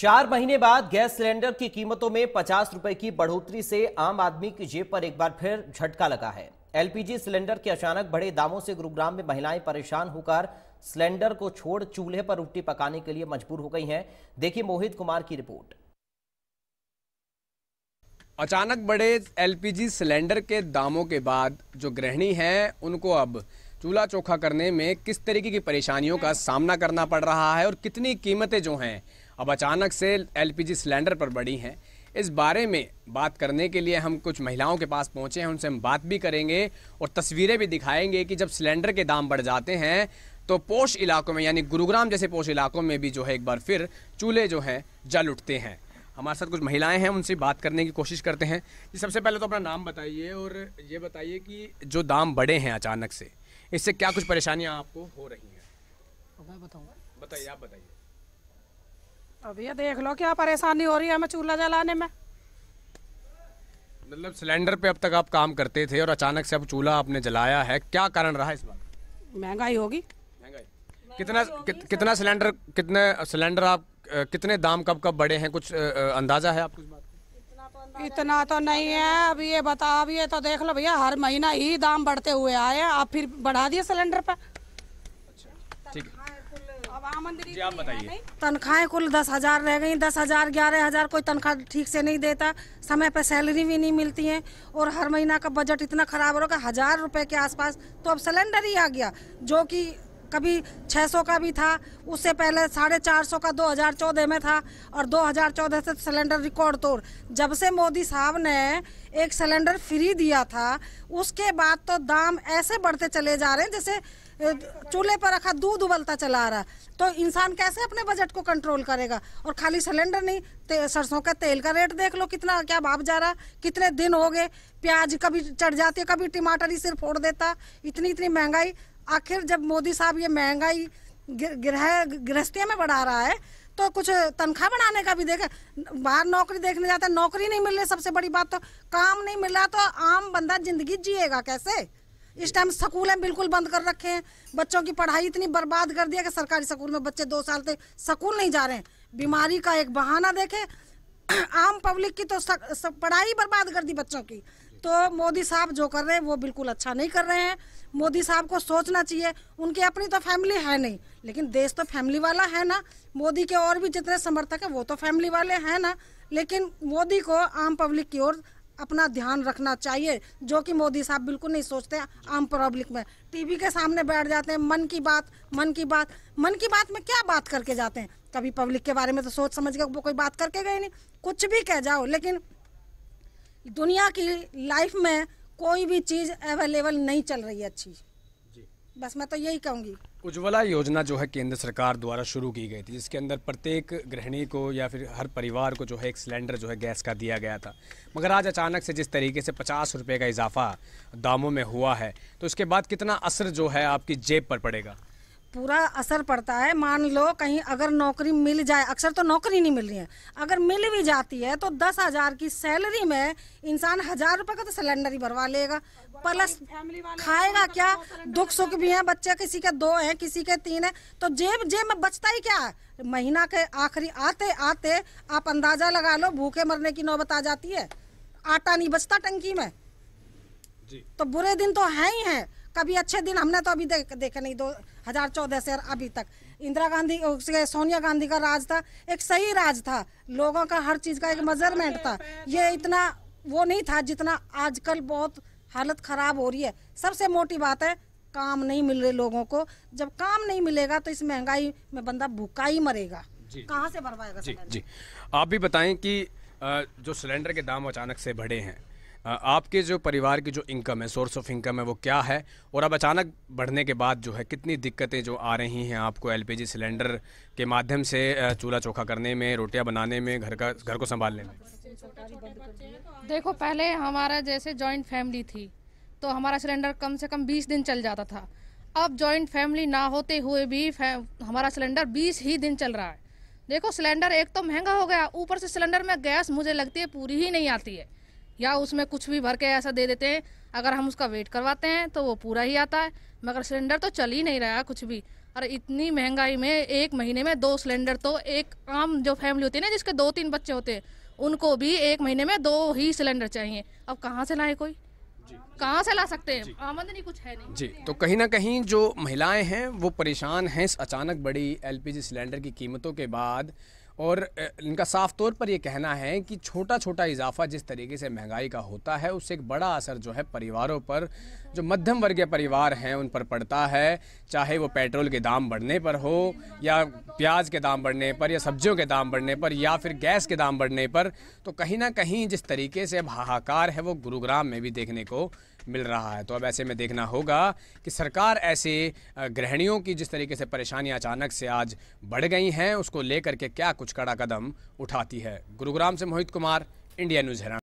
चार महीने बाद गैस सिलेंडर की कीमतों में पचास रुपए की बढ़ोतरी से आम आदमी की जेब पर एक बार फिर झटका लगा है एलपीजी सिलेंडर के अचानक बड़े दामों से गुरुग्राम में महिलाएं परेशान होकर सिलेंडर को छोड़ चूल्हे पर रोटी पकाने के लिए मजबूर हो गई हैं देखिए मोहित कुमार की रिपोर्ट अचानक बड़े एलपीजी सिलेंडर के दामों के बाद जो गृहिणी है उनको अब चूल्हा चोखा करने में किस तरीके की परेशानियों का सामना करना पड़ रहा है और कितनी कीमतें जो हैं अब अचानक से एलपीजी सिलेंडर पर बढ़ी हैं इस बारे में बात करने के लिए हम कुछ महिलाओं के पास पहुंचे हैं उनसे हम बात भी करेंगे और तस्वीरें भी दिखाएंगे कि जब सिलेंडर के दाम बढ़ जाते हैं तो पोष इलाकों में यानी गुरुग्राम जैसे पोष इलाकों में भी जो है एक बार फिर चूल्हे जो हैं जल उठते हैं हमारे साथ कुछ महिलाएं हैं उनसे बात करने की कोशिश करते हैं जी सबसे पहले तो अपना नाम बताइए और ये बताइए कि जो दाम बढ़े हैं अचानक से इससे क्या कुछ परेशानियां आपको हो रही हैं मैं बताइए आप बताइए अब ये देख लो क्या परेशानी हो रही है हमें चूल्हा जलाने में मतलब सिलेंडर पे अब तक आप काम करते थे और अचानक से अब चूल्हा आपने जलाया है क्या कारण रहा इस बार महंगाई होगी कितना कि, कितना सिलेंडर कितने सिलेंडर आप कितने दाम कब कब बढ़े हैं कुछ अंदाजा है आपको इस बात इतना तो नहीं है अभी ये बता अभी ये तो देख लो भैया हर महीना ही दाम बढ़ते हुए आए आप फिर बढ़ा दिए सिलेंडर पर जी तनख्वाहें कुल दस हजार रह गई दस हजार ग्यारह हजार कोई तनख्वाह ठीक से नहीं देता समय पर सैलरी भी नहीं मिलती है और हर महीना का बजट इतना खराब हो रहा है हजार रुपए के आसपास तो अब सिलेंडर ही आ गया जो कि कभी 600 का भी था उससे पहले साढ़े चार सौ का 2014 में था और 2014 से सिलेंडर रिकॉर्ड तोड़ जब से मोदी साहब ने एक सिलेंडर फ्री दिया था उसके बाद तो दाम ऐसे बढ़ते चले जा रहे हैं जैसे चूल्हे पर रखा दूध उबलता चला आ रहा तो इंसान कैसे अपने बजट को कंट्रोल करेगा और खाली सिलेंडर नहीं सरसों का तेल का रेट देख लो कितना क्या भाव जा रहा कितने दिन हो गए प्याज कभी चढ़ जाती है कभी टमाटर ही सिर्फ फोड़ देता इतनी इतनी महंगाई आखिर जब मोदी साहब ये महंगाई गृह गृहस्थियों में बढ़ा रहा है तो कुछ तनख्वाह बढ़ाने का भी देखे बाहर नौकरी देखने जाते हैं नौकरी नहीं मिल रही सबसे बड़ी बात तो काम नहीं मिल रहा तो आम बंदा जिंदगी जिएगा कैसे इस टाइम स्कूल हैं बिल्कुल बंद कर रखे हैं बच्चों की पढ़ाई इतनी बर्बाद कर दिया कि सरकारी स्कूल में बच्चे दो साल तक स्कूल नहीं जा रहे हैं बीमारी का एक बहाना देखे आम पब्लिक की तो पढ़ाई बर्बाद कर दी बच्चों की तो मोदी साहब जो कर रहे हैं वो बिल्कुल अच्छा नहीं कर रहे हैं मोदी साहब को सोचना चाहिए उनकी अपनी तो फैमिली है नहीं लेकिन देश तो फैमिली वाला है ना मोदी के और भी जितने समर्थक हैं वो तो फैमिली वाले हैं ना लेकिन मोदी को आम पब्लिक की ओर अपना ध्यान रखना चाहिए जो कि मोदी साहब बिल्कुल नहीं सोचते आम पब्लिक में टीवी के सामने बैठ जाते हैं मन की बात मन की बात मन की बात में क्या बात करके जाते हैं कभी पब्लिक के बारे में तो सोच समझ के वो कोई बात करके गए नहीं कुछ भी कह जाओ लेकिन दुनिया की लाइफ में कोई भी चीज़ अवेलेबल नहीं चल रही है अच्छी बस मैं तो यही कहूँगी उज्ज्वला योजना जो है केंद्र सरकार द्वारा शुरू की गई थी जिसके अंदर प्रत्येक गृहिणी को या फिर हर परिवार को जो है एक सिलेंडर जो है गैस का दिया गया था मगर आज अचानक से जिस तरीके से पचास रुपये का इजाफा दामों में हुआ है तो उसके बाद कितना असर जो है आपकी जेब पर पड़ेगा पूरा असर पड़ता है मान लो कहीं अगर नौकरी मिल जाए अक्सर तो नौकरी नहीं मिल रही है अगर मिल भी जाती है तो दस हजार की सैलरी में इंसान हजार रुपए का तो सिलेंडर ही भरवा लेगा प्लस खाएगा क्या दुख सुख भी है बच्चे किसी के दो हैं किसी के तीन है तो जेब जेब में बचता ही क्या महीना के आखिरी आते आते आप अंदाजा लगा लो भूखे मरने की नौबत आ जाती है आटा नहीं बचता टंकी में तो बुरे दिन तो है ही है कभी अच्छे दिन हमने तो अभी देख देखे नहीं दो हजार चौदह से अभी तक इंदिरा गांधी सोनिया गांधी का राज था एक सही राज था लोगों का हर चीज़ का एक मेजरमेंट था ये इतना वो नहीं था जितना आजकल बहुत हालत ख़राब हो रही है सबसे मोटी बात है काम नहीं मिल रहे लोगों को जब काम नहीं मिलेगा तो इस महंगाई में बंदा भूखा ही मरेगा कहाँ से भरवाएगा जी जी आप भी बताएं कि जो सिलेंडर के दाम अचानक से बढ़े हैं आपके जो परिवार की जो इनकम है सोर्स ऑफ इनकम है वो क्या है और अब अचानक बढ़ने के बाद जो है कितनी दिक्कतें जो आ रही हैं आपको एलपीजी सिलेंडर के माध्यम से चूल्हा चोखा करने में रोटियां बनाने में घर का घर को संभालने में देखो पहले हमारा जैसे जॉइंट फैमिली थी तो हमारा सिलेंडर कम से कम बीस दिन चल जाता था अब जॉइंट फैमिली ना होते हुए भी हमारा सिलेंडर बीस ही दिन चल रहा है देखो सिलेंडर एक तो महंगा हो गया ऊपर से सिलेंडर में गैस मुझे लगती है पूरी ही नहीं आती है या उसमें कुछ भी भर के ऐसा दे देते हैं अगर हम उसका वेट करवाते हैं तो वो पूरा ही आता है मगर सिलेंडर तो चल ही नहीं रहा कुछ भी और इतनी महंगाई में एक महीने में दो सिलेंडर तो एक आम जो फैमिली होती है ना जिसके दो तीन बच्चे होते हैं उनको भी एक महीने में दो ही सिलेंडर चाहिए अब कहाँ से लाए कोई कहाँ से ला सकते हैं आमदनी कुछ है नहीं जी तो कहीं ना कहीं जो महिलाएं हैं वो परेशान हैं इस अचानक बड़ी एलपीजी सिलेंडर की कीमतों के बाद और इनका साफ तौर पर यह कहना है कि छोटा छोटा इजाफा जिस तरीके से महंगाई का होता है उससे एक बड़ा असर जो है परिवारों पर जो मध्यम वर्गीय परिवार हैं उन पर पड़ता है चाहे वो पेट्रोल के दाम बढ़ने पर हो या प्याज के दाम बढ़ने पर या सब्जियों के दाम बढ़ने पर या फिर गैस के दाम बढ़ने पर तो कहीं ना कहीं जिस तरीके से अब हाहाकार है वो गुरुग्राम में भी देखने को मिल रहा है तो अब ऐसे में देखना होगा कि सरकार ऐसे गृहणियों की जिस तरीके से परेशानियां अचानक से आज बढ़ गई हैं उसको लेकर के क्या कुछ कड़ा कदम उठाती है गुरुग्राम से मोहित कुमार इंडिया न्यूज़ हैरान